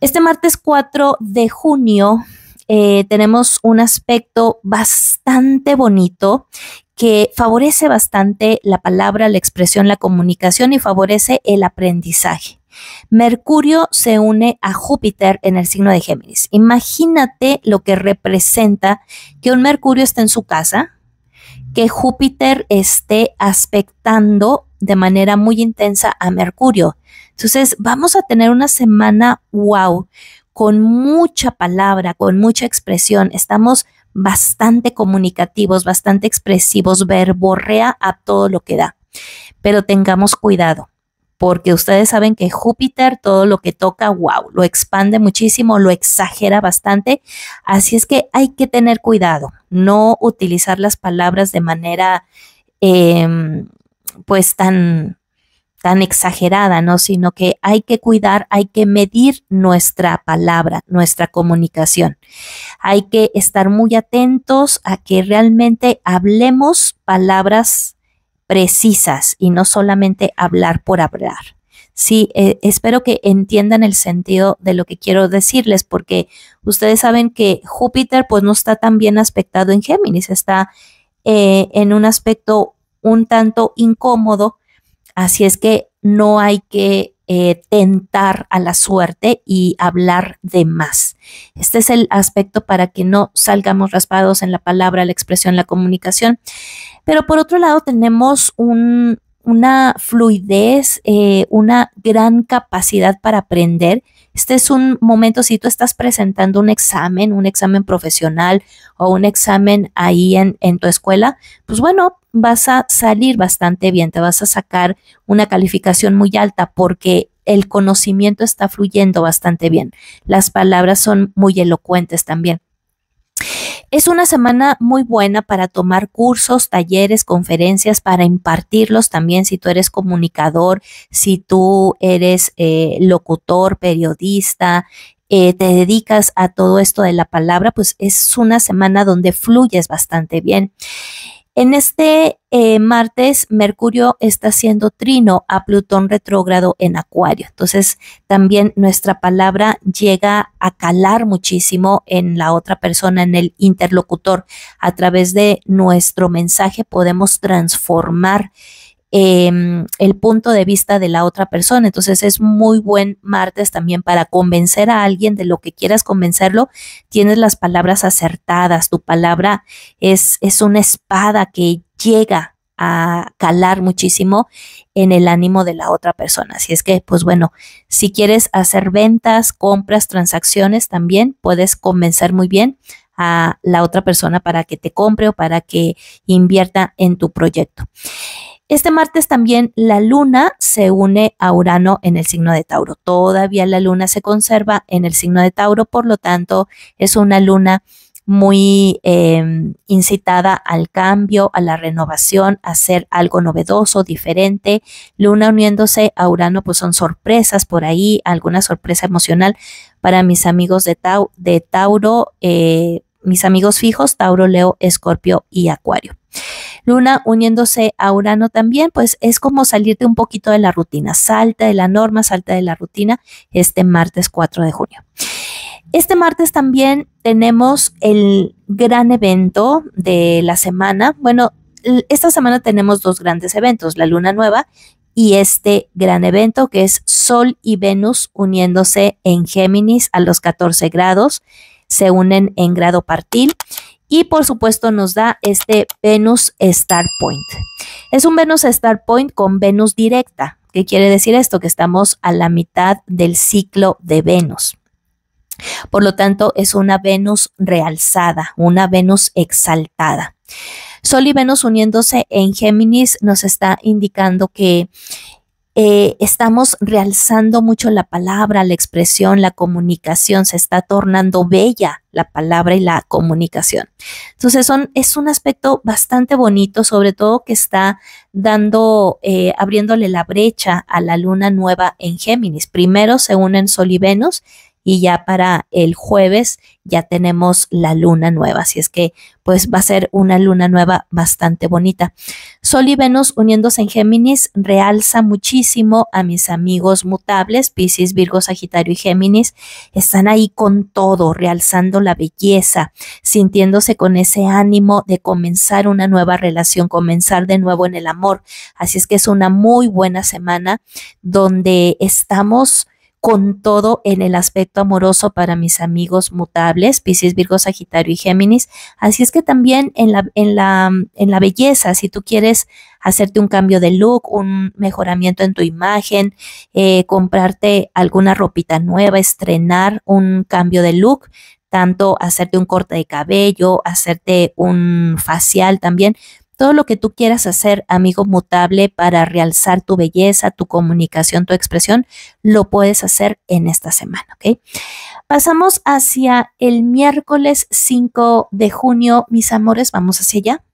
Este martes 4 de junio eh, tenemos un aspecto bastante bonito que favorece bastante la palabra, la expresión, la comunicación y favorece el aprendizaje. Mercurio se une a Júpiter en el signo de Géminis. Imagínate lo que representa que un Mercurio está en su casa, que Júpiter esté aspectando de manera muy intensa a Mercurio. Entonces, vamos a tener una semana wow, con mucha palabra, con mucha expresión. Estamos bastante comunicativos, bastante expresivos, verborrea a todo lo que da. Pero tengamos cuidado porque ustedes saben que Júpiter todo lo que toca, wow, lo expande muchísimo, lo exagera bastante, así es que hay que tener cuidado, no utilizar las palabras de manera em, pues tan tan exagerada, ¿no? Sino que hay que cuidar, hay que medir nuestra palabra, nuestra comunicación. Hay que estar muy atentos a que realmente hablemos palabras precisas y no solamente hablar por hablar. Sí, eh, espero que entiendan el sentido de lo que quiero decirles, porque ustedes saben que Júpiter pues no está tan bien aspectado en Géminis, está eh, en un aspecto un tanto incómodo Así es que no hay que eh, tentar a la suerte y hablar de más. Este es el aspecto para que no salgamos raspados en la palabra, la expresión, la comunicación. Pero por otro lado tenemos un, una fluidez, eh, una gran capacidad para aprender. Este es un momento, si tú estás presentando un examen, un examen profesional o un examen ahí en, en tu escuela, pues bueno, vas a salir bastante bien, te vas a sacar una calificación muy alta porque el conocimiento está fluyendo bastante bien. Las palabras son muy elocuentes también. Es una semana muy buena para tomar cursos, talleres, conferencias, para impartirlos también si tú eres comunicador, si tú eres eh, locutor, periodista, eh, te dedicas a todo esto de la palabra, pues es una semana donde fluyes bastante bien. En este eh, martes, Mercurio está haciendo trino a Plutón retrógrado en Acuario. Entonces, también nuestra palabra llega a calar muchísimo en la otra persona, en el interlocutor. A través de nuestro mensaje podemos transformar Em, el punto de vista de la otra persona. Entonces es muy buen martes también para convencer a alguien de lo que quieras convencerlo. Tienes las palabras acertadas, tu palabra es, es una espada que llega a calar muchísimo en el ánimo de la otra persona. Así es que, pues bueno, si quieres hacer ventas, compras, transacciones, también puedes convencer muy bien a la otra persona para que te compre o para que invierta en tu proyecto. Este martes también la luna se une a Urano en el signo de Tauro. Todavía la luna se conserva en el signo de Tauro, por lo tanto es una luna muy em, incitada al cambio, a la renovación, a hacer algo novedoso, diferente. Luna uniéndose a Urano, pues son sorpresas por ahí, alguna sorpresa emocional para mis amigos de, de Tauro, eh, mis amigos fijos, Tauro, Leo, Escorpio y Acuario. Luna uniéndose a Urano también, pues es como salirte un poquito de la rutina, salta de la norma, salta de la rutina este martes 4 de junio. Este martes también tenemos el gran evento de la semana. Bueno, esta semana tenemos dos grandes eventos, la luna nueva y este gran evento que es Sol y Venus uniéndose en Géminis a los 14 grados, se unen en grado partil y por supuesto nos da este Venus Star Point. Es un Venus Star Point con Venus directa. ¿Qué quiere decir esto? Que estamos a la mitad del ciclo de Venus. Por lo tanto, es una Venus realzada, una Venus exaltada. Sol y Venus uniéndose en Géminis nos está indicando que eh, estamos realzando mucho la palabra, la expresión, la comunicación, se está tornando bella la palabra y la comunicación. Entonces son, es un aspecto bastante bonito, sobre todo que está dando, eh, abriéndole la brecha a la luna nueva en Géminis. Primero se unen Sol y Venus y ya para el jueves ya tenemos la luna nueva, así es que pues va a ser una luna nueva bastante bonita. Sol y Venus uniéndose en Géminis realza muchísimo a mis amigos mutables, Pisces, Virgo, Sagitario y Géminis, están ahí con todo, realzando la belleza, sintiéndose con ese ánimo de comenzar una nueva relación, comenzar de nuevo en el amor. Así es que es una muy buena semana donde estamos con todo en el aspecto amoroso para mis amigos mutables, Pisces, Virgo, Sagitario y Géminis. Así es que también en la, la, en la belleza, si tú quieres hacerte un cambio de look, un mejoramiento en tu imagen, eh, comprarte alguna ropita nueva, estrenar un cambio de look, tanto hacerte un corte de cabello, hacerte un facial también, todo lo que tú quieras hacer, amigo mutable, para realzar tu belleza, tu comunicación, tu expresión, lo puedes hacer en esta semana, ¿ok? Pasamos hacia el miércoles 5 de junio, mis amores, vamos hacia allá.